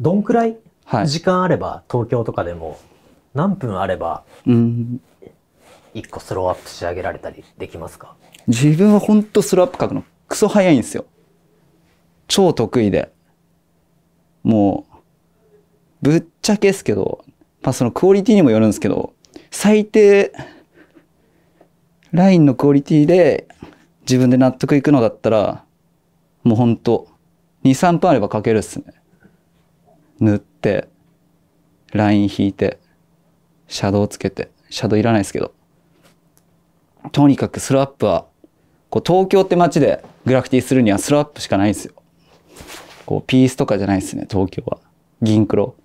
どんくらい時間あれば、はい、東京とかでも何分あれば、1個スローアップ仕上げられたりできますか自分は本当スローアップ書くのクソ早いんですよ。超得意で。もう、ぶっちゃけですけど、まあそのクオリティにもよるんですけど、最低、ラインのクオリティで自分で納得いくのだったら、もうほんと、2、3分あれば書けるっすね。塗って、ライン引いて、シャドウつけて、シャドウいらないですけど。とにかくスロップは、こう東京って街でグラフィティするにはスロップしかないんですよ。こうピースとかじゃないですね、東京は。銀黒。